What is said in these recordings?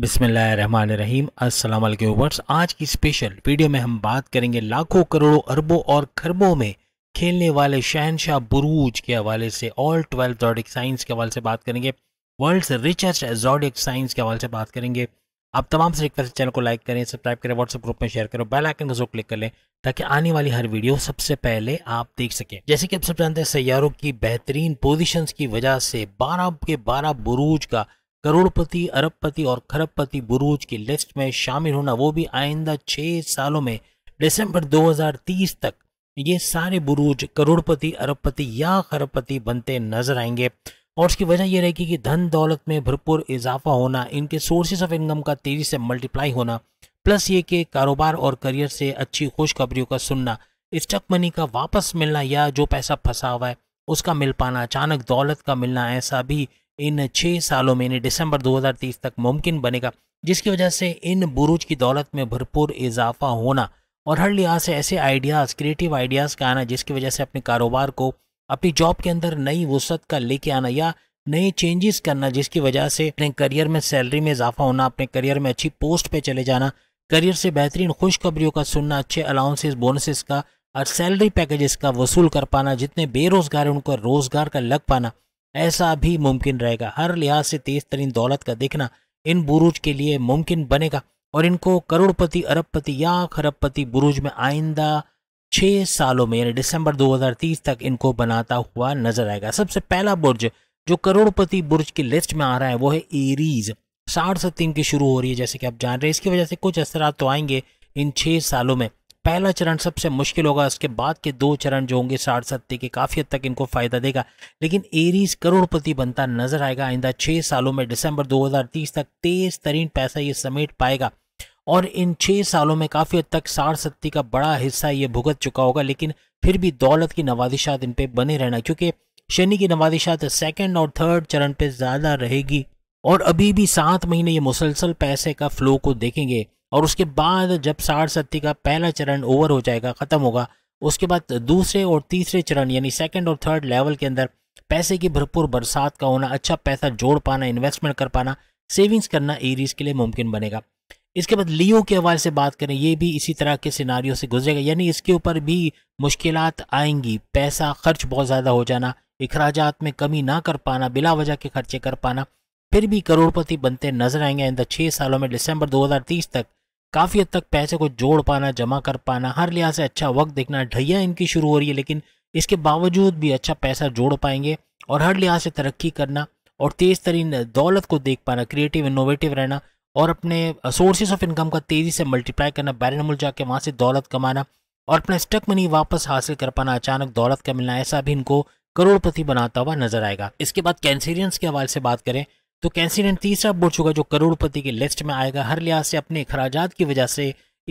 बिसमीम अस्सलाम वर्स आज की स्पेशल वीडियो में हम बात करेंगे लाखों करोड़ों अरबों और खरबों में खेलने वाले शहनशाह बुरूज के हवाले से ऑल ट्वेल्व जॉडिक साइंस के हवाले से बात करेंगे वर्ल्ड रिचर्स जॉडिक साइंस के हवाले से बात करेंगे आप तमाम से रिक्वेस्ट चैनल को लाइक करें सब्सक्राइब करें व्हाट्सएप ग्रुप में शेयर करें बेल आइकन को जो क्लिक कर लें ताकि आने वाली हर वीडियो सबसे पहले आप देख सकें जैसे कि आप सब जानते हैं सैारों की बेहतरीन पोजिशन की वजह से बारह के बारह बुरूज का करोड़पति अरबपति और खरबपति बुरूज की लिस्ट में शामिल होना वो भी आइंदा छः सालों में दिसंबर 2030 तक ये सारे बुरूज करोड़पति अरबपति या खरबपति बनते नजर आएंगे और उसकी वजह यह रहेगी कि धन दौलत में भरपूर इजाफा होना इनके सोर्सेज ऑफ इनकम का तेज़ी से मल्टीप्लाई होना प्लस ये कि कारोबार और करियर से अच्छी खुशखबरियों का सुनना स्टक मनी का वापस मिलना या जो पैसा फंसा हुआ है उसका मिल पाना अचानक दौलत का मिलना ऐसा भी इन छः सालों में यानी दिसंबर 2030 तक मुमकिन बनेगा जिसकी वजह से इन बुरुज की दौलत में भरपूर इजाफा होना और हर लिहाज से ऐसे आइडियाज़ क्रिएटिव आइडियाज़ का आना जिसकी वजह से अपने कारोबार को अपनी जॉब के अंदर नई वसत का लेके आना या नए चेंजेस करना जिसकी वजह से अपने करियर में सैलरी में इजाफा होना अपने करियर में अच्छी पोस्ट पे चले जाना करियर से बेहतरीन खुशखबरियों का सुनना अच्छे अलाउंसेस बोनसेस का और सैलरी पैकेजेस का वसूल कर पाना जितने बेरोजगार हैं उनको रोज़गार का लग पाना ऐसा भी मुमकिन रहेगा हर लिहाज से तेज तरीन दौलत का देखना इन बुरुज के लिए मुमकिन बनेगा और इनको करोड़पति अरबपति या खरबपति बुरुज में आइंदा छः सालों में यानी दिसंबर 2030 तक इनको बनाता हुआ नजर आएगा सबसे पहला बुर्ज जो करोड़पति बुर्ज की लिस्ट में आ रहा है वो है एरीज साठ से तीन की शुरू हो रही है जैसे कि आप जान रहे हैं इसकी वजह से कुछ असरा तो आएंगे इन छः सालों में पहला चरण सबसे मुश्किल होगा उसके बाद के दो चरण जो होंगे साठ सत्ते के काफ़ी हद तक इनको फ़ायदा देगा लेकिन एरीज करोड़पति बनता नजर आएगा आइंदा छः सालों में दिसंबर 2030 तक तेज तरीन पैसा ये समेट पाएगा और इन छः सालों में काफ़ी हद तक साठ सत्ती का बड़ा हिस्सा ये भुगत चुका होगा लेकिन फिर भी दौलत की नवादिशात इन पर बने रहना क्योंकि शनि की नवाजिशात सेकेंड और थर्ड चरण पर ज़्यादा रहेगी और अभी भी सात महीने ये मुसलसल पैसे का फ्लो को देखेंगे और उसके बाद जब साठ सत्ती का पहला चरण ओवर हो जाएगा ख़त्म होगा उसके बाद दूसरे और तीसरे चरण यानी सेकेंड और थर्ड लेवल के अंदर पैसे की भरपूर बरसात का होना अच्छा पैसा जोड़ पाना इन्वेस्टमेंट कर पाना सेविंग्स करना एरीज के लिए मुमकिन बनेगा इसके बाद लियो के हवाले से बात करें ये भी इसी तरह के सिनारियों से गुजरेगा यानी इसके ऊपर भी मुश्किल आएंगी पैसा खर्च बहुत ज़्यादा हो जाना अखराज में कमी ना कर पाना बिला वजह के खर्चे कर पाना फिर भी करोड़पति बनते नजर आएंगे इन द छः सालों में दिसंबर 2030 तक काफ़ी हद तक पैसे को जोड़ पाना जमा कर पाना हर लिहाज से अच्छा वक्त देखना ढैया इनकी शुरू हो रही है लेकिन इसके बावजूद भी अच्छा पैसा जोड़ पाएंगे और हर लिहाज से तरक्की करना और तेज़ तरीन दौलत को देख पाना क्रिएटिव इनोवेटिव रहना और अपने सोर्सेज ऑफ इनकम का तेज़ी से मल्टीप्लाई करना बैरन मुल्क जाके वहाँ से दौलत कमाना और अपना स्टक मनी वापस हासिल कर पाना अचानक दौलत का मिलना ऐसा भी इनको करोड़पति बनाता हुआ नजर आएगा इसके बाद कैंसेरियंस के हवाले से बात करें तो कैंसिडेंट तीसरा बोर्ड होगा जो करोड़पति के लिस्ट में आएगा हर लिहाज से अपने अखराज की वजह से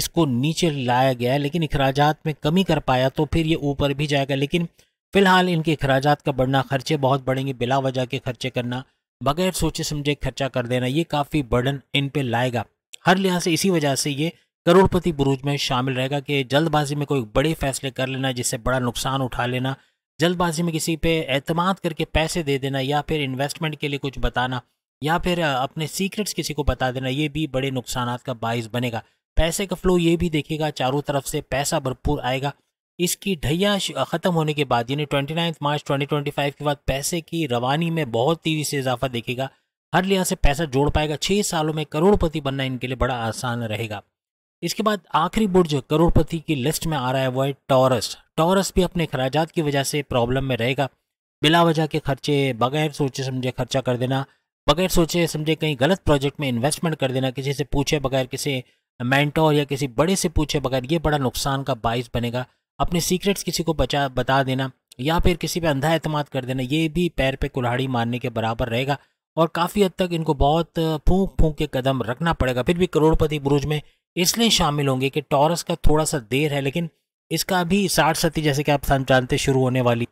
इसको नीचे लाया गया है लेकिन अखराज में कमी कर पाया तो फिर ये ऊपर भी जाएगा लेकिन फिलहाल इनके अखराज का बढ़ना खर्चे बहुत बढ़ेंगे बिला वजह के खर्चे करना बगैर सोचे समझे खर्चा कर देना ये काफ़ी बर्डन इन पर लाएगा हर लिहाज से इसी वजह से ये करोड़पति बुरूज में शामिल रहेगा कि जल्दबाजी में कोई बड़े फैसले कर लेना जिससे बड़ा नुकसान उठा लेना जल्दबाजी में किसी पे एतमाद करके पैसे दे देना या फिर इन्वेस्टमेंट के लिए कुछ बताना या फिर अपने सीक्रेट्स किसी को बता देना ये भी बड़े नुकसान का बायस बनेगा पैसे का फ्लो ये भी देखेगा चारों तरफ से पैसा भरपूर आएगा इसकी ढैया ख़त्म होने के बाद यानी ट्वेंटी मार्च 2025 के बाद पैसे की रवानी में बहुत तेज़ी से इजाफा देखेगा हर लिहाज से पैसा जोड़ पाएगा छः सालों में करोड़पति बनना इनके लिए बड़ा आसान रहेगा इसके बाद आखिरी बुर्ज करोड़पति की लिस्ट में आ रहा है वो है टॉरस टॉरस भी अपने खराजात की वजह से प्रॉब्लम में रहेगा बिला वजह के खर्चे बगैर सोचे समझे खर्चा कर देना बगैर सोचे समझे कहीं गलत प्रोजेक्ट में इन्वेस्टमेंट कर देना किसी से पूछे बगैर किसी मैंटोर या किसी बड़े से पूछे बगैर ये बड़ा नुकसान का बायस बनेगा अपने सीक्रेट्स किसी को बचा बता देना या फिर किसी पे अंधा अतमाद कर देना ये भी पैर पे कुल्हाड़ी मारने के बराबर रहेगा और काफ़ी हद तक इनको बहुत फूंक फूंक के कदम रखना पड़ेगा फिर भी करोड़पति बुरुज में इसलिए शामिल होंगे कि टॉरस का थोड़ा सा देर है लेकिन इसका भी साठ सती जैसे कि आप जानते शुरू होने वाली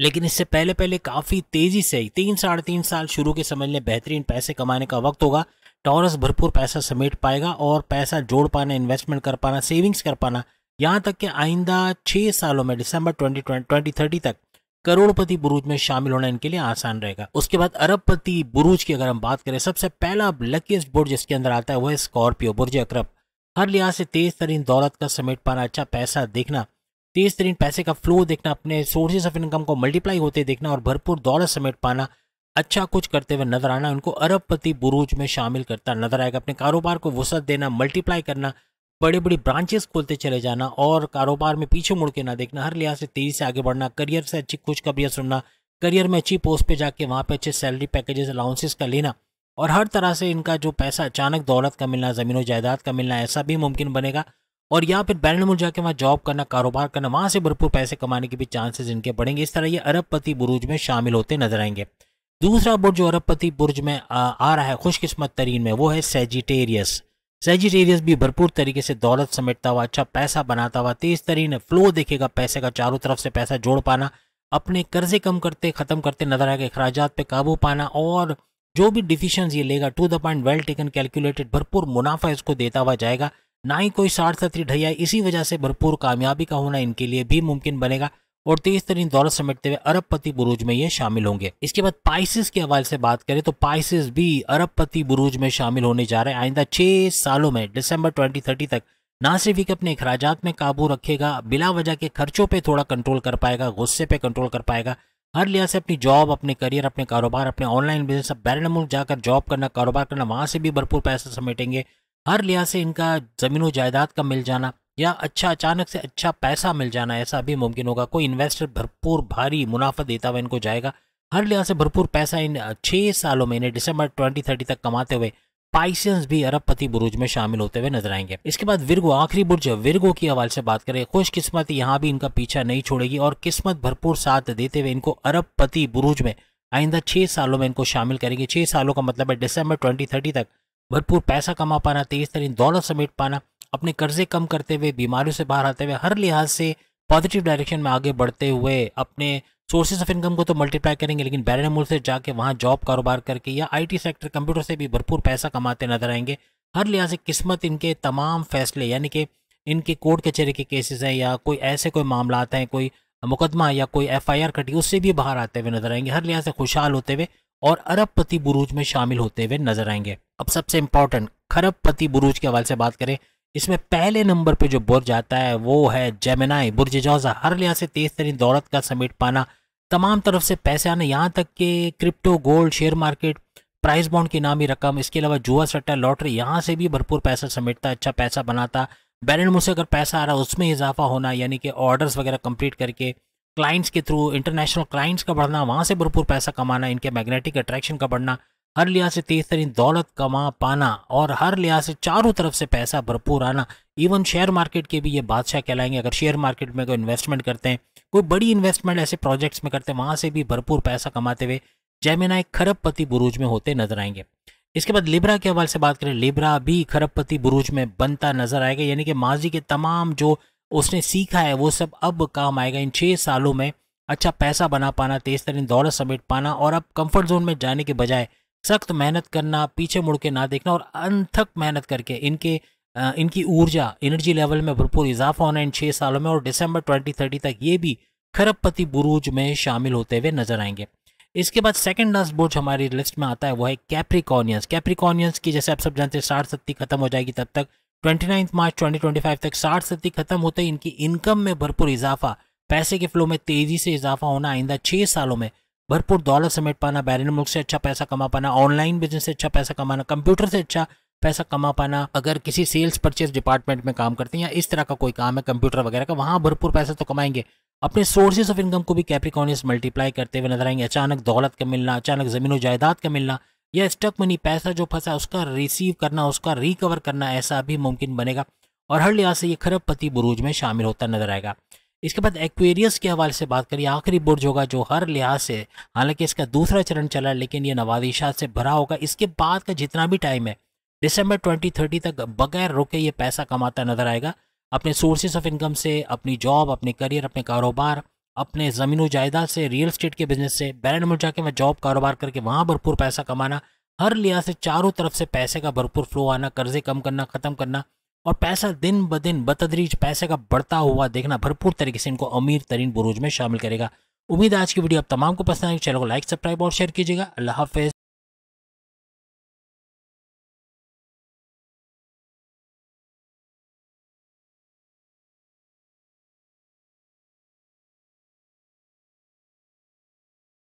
लेकिन इससे पहले पहले काफ़ी तेज़ी से तीन साढ़े तीन साल शुरू के समझ लें बेहतरीन पैसे कमाने का वक्त होगा टॉरस भरपूर पैसा समेट पाएगा और पैसा जोड़ पाना इन्वेस्टमेंट कर पाना सेविंग्स कर पाना यहाँ तक कि आइंदा छः सालों में दिसंबर ट्वेंटी ट्वेंटी थर्टी तक करोड़पति बुरूज में शामिल होना इनके लिए आसान रहेगा उसके बाद अरबपति बुरूज की अगर हम बात करें सबसे पहला लकीस्ट बुर्ज जिसके अंदर आता है वह स्कॉर्पियो बुर्ज अक्रब हर लिहाज से तेज तरीन दौलत का समेट पाना अच्छा पैसा देखना तेज तरीन पैसे का फ्लो देखना अपने सोर्सेज ऑफ इनकम को मल्टीप्लाई होते देखना और भरपूर दौलत समेट पाना अच्छा कुछ करते हुए नजर आना उनको अरबपति बुरूज में शामिल करता नजर आएगा अपने कारोबार को वसत देना मल्टीप्लाई करना बड़े बड़े ब्रांचेस खोलते चले जाना और कारोबार में पीछे मुड़ के ना देखना हर लिहाज से तेजी से आगे बढ़ना करियर से अच्छी कबियाँ सुनना करियर में अच्छी पोस्ट पे जाके वहाँ पे अच्छे सैलरी पैकेजेस अलाउंसेस का लेना और हर तरह से इनका जो पैसा अचानक दौलत का मिलना ज़मीनों जायदाद का मिलना ऐसा भी मुमकिन बनेगा और या फिर बैरनमूर जाके वहाँ जॉब करना कारोबार करना वहाँ से भरपूर पैसे कमाने के भी चांसेस इनके बढ़ेंगे इस तरह ये अरबपति बुरुज में शामिल होते नजर आएंगे दूसरा बुर्ज जो अरबपति बुर्ज में आ, आ रहा है खुशकिस्मत तरीन में वो है सेजिटेरियस सेजिटेरियस भी भरपूर तरीके से दौलत समेटता हुआ अच्छा पैसा बनाता हुआ तेज तरीन फ्लो देखेगा पैसे का चारों तरफ से पैसा जोड़ पाना अपने कर्जे कम करते ख़त्म करते नजर आएगा अखराज पर काबू पाना और जो भी डिसीशन ये लेगा to the point well taken calculated भरपूर मुनाफा इसको देता हुआ जाएगा ना ही कोई साठ सत्री ढैया इसी वजह से भरपूर कामयाबी का होना इनके लिए भी मुमकिन बनेगा और तेज तरीन दौलत समेटते हुए अरबपति बुरूज में ये शामिल होंगे इसके बाद पाइसिस के हवाले से बात करें तो पाइसिस भी अरबपति बुरुज में शामिल होने जा रहे हैं आइंदा छह सालों में दिसंबर 2030 तक ना सिर्फ एक अपने अखराज में काबू रखेगा बिला वजह के खर्चों पर थोड़ा कंट्रोल कर पाएगा गुस्से पर कंट्रोल कर पाएगा हर लिहाज से अपनी जॉब अपने करियर अपने कारोबार अपने ऑनलाइन बिजनेस बैरन मुल्क जाकर जॉब करना कारोबार करना वहाँ से भी भरपूर पैसा समेटेंगे हर लिहाज से इनका ज़मीन जायदाद का मिल जाना या अच्छा अचानक से अच्छा पैसा मिल जाना ऐसा भी मुमकिन होगा कोई इन्वेस्टर भरपूर भारी मुनाफा देता हुआ इनको जाएगा हर लिहाज से भरपूर पैसा इन छः सालों में इन्हें डिसंबर ट्वेंटी थर्टी तक कमाते हुए पाइसियंस भी अरबपति बुरुज में शामिल होते हुए नजर आएंगे इसके बाद विरगो आखिरी बुर्ज विरगो के हवाले से बात करें खुशकिस्मत यहाँ भी इनका पीछा नहीं छोड़ेगी और किस्मत भरपूर साथ देते हुए इनको अरबपति बुरुज में आइंदा छः सालों में इनको शामिल करेंगे छः सालों का मतलब है दिसंबर ट्वेंटी तक भरपूर पैसा कमा पाना तेज तरीन दौलत समेट पाना अपने कर्जे कम करते हुए बीमारियों से बाहर आते हुए हर लिहाज से पॉजिटिव डायरेक्शन में आगे बढ़ते हुए अपने सोर्सेज ऑफ इनकम को तो मल्टीप्लाई करेंगे लेकिन बैरन मूल से जाके वहाँ जॉब कारोबार करके या आईटी सेक्टर कंप्यूटर से भी भरपूर पैसा कमाते नजर आएंगे हर लिहाज से किस्मत इनके तमाम फैसले यानी कि इनके कोर्ट कचहरी के केसेस हैं या कोई ऐसे कोई मामला हैं कोई मुकदमा या कोई एफ आई आर कटी उससे भी बाहर आते हुए नजर आएंगे हर लिहाज से खुशहाल होते हुए और अरबपति बुरूज में शामिल होते हुए नजर आएंगे अब सबसे इंपॉर्टेंट खरबपति बुरूज के हवाले से बात करें इसमें पहले नंबर पे जो बुर्ज आता है वो है जेमेनाई बुर्ज जौजा हर लिहाज से तेज तरीन दौलत का समेट पाना तमाम तरफ से पैसे आने यहाँ तक कि crypto gold share market price bond की नामी रकम इसके अलावा जुआ सट्टा लॉटरी यहाँ से भी भरपूर पैसा समेटता अच्छा पैसा बनाता बैलेंड मुझसे अगर पैसा आ रहा है उसमें इजाफा होना यानी कि ऑर्डर्स वगैरह कंप्लीट करके क्लाइंट्स के थ्रू इंटरनेशनल क्लाइंट्स का बढ़ना वहाँ से भरपूर पैसा कमाना इनके मैग्नेटिक अट्रैक्शन का बढ़ना हर लिहाज से तेज तरीन दौलत कमा पाना और हर लिहाज से चारों तरफ से पैसा भरपूर आना इवन शेयर मार्केट के भी ये बादशाह कहलाएंगे अगर शेयर मार्केट में कोई इन्वेस्टमेंट करते हैं कोई बड़ी इन्वेस्टमेंट ऐसे प्रोजेक्ट्स में करते हैं वहाँ से भी भरपूर पैसा कमाते हुए जैमिना जैमिनाई खरबपति बुरूज में होते नजर आएंगे इसके बाद लिब्रा के हवाले से बात करें लिब्रा भी खरबपति बुरूज में बनता नजर आएगा यानी कि माजी के तमाम जो उसने सीखा है वो सब अब काम आएगा इन छः सालों में अच्छा पैसा बना पाना तेज तरीन दौलत समेट पाना और अब कंफर्ट जोन में जाने के बजाय सख्त मेहनत करना पीछे मुड़ के ना देखना और अनथक मेहनत करके इनके इनकी ऊर्जा एनर्जी लेवल में भरपूर इजाफा होना इन छः सालों में और दिसंबर 2030 तक ये भी खरबपति बुरूज में शामिल होते हुए नजर आएंगे इसके बाद सेकंड लास्ट बुर्ज हमारी लिस्ट में आता है वो है कैप्रिकॉनियंस कैप्रिकॉनियंस की जैसे आप सब जानते हैं साठ सत्ती खत्म हो जाएगी तब तक 29 मार्च 2025 तक 60 सदी खत्म होते ही इनकी इनकम में भरपूर इजाफा पैसे के फ्लो में तेजी से इजाफा होना आइंदा छह सालों में भरपूर दौलत समेट पाना बैरिन मुल्क से अच्छा पैसा कमा पाना ऑनलाइन बिजनेस से अच्छा पैसा कमाना कंप्यूटर से अच्छा पैसा कमा पाना अगर किसी सेल्स परचेज डिपार्टमेंट में काम करते हैं या इस तरह का कोई काम है कंप्यूटर वगैरह का वहाँ भरपूर पैसा तो कमाएंगे अपने सोर्सेज ऑफ इनकम को भी कैप्रिकॉनियस मल्टीप्लाई करते हुए नजर आएंगे अचानक दौलत का मिलना अचानक ज़मीन जायदाद का मिलना या स्टॉक मनी पैसा जो फंसा उसका रिसीव करना उसका रिकवर करना ऐसा भी मुमकिन बनेगा और हर लिहाज से ये खरबपति बुरूज में शामिल होता नजर आएगा इसके बाद एक्वेरियस के हवाले से बात करिए आखिरी बुर्ज होगा जो हर लिहाज से हालांकि इसका दूसरा चरण चला है लेकिन ये नवाजिशात से भरा होगा इसके बाद का जितना भी टाइम है दिसंबर 2030 तक बगैर रुके ये पैसा कमाता नजर आएगा अपने सोर्सेज ऑफ इनकम से अपनी जॉब अपने करियर अपने कारोबार अपने ज़मीन जायदाद से रियल स्टेट के बिजनेस से बैरन मुल जाके मैं जॉब कारोबार करके वहाँ भरपूर पैसा कमाना हर लिहाज से चारों तरफ से पैसे का भरपूर फ्लो आना कर्जे कम करना ख़त्म करना और पैसा दिन ब दिन बतदरीज पैसे का बढ़ता हुआ देखना भरपूर तरीके से इनको अमीर तरीन बुरूज में शामिल करेगा उम्मीद आज की वीडियो आप तमाम को पसंद आएगी चैनल को लाइक सब्सक्राइब और शेयर कीजिएगा अल्लाह हाफिज़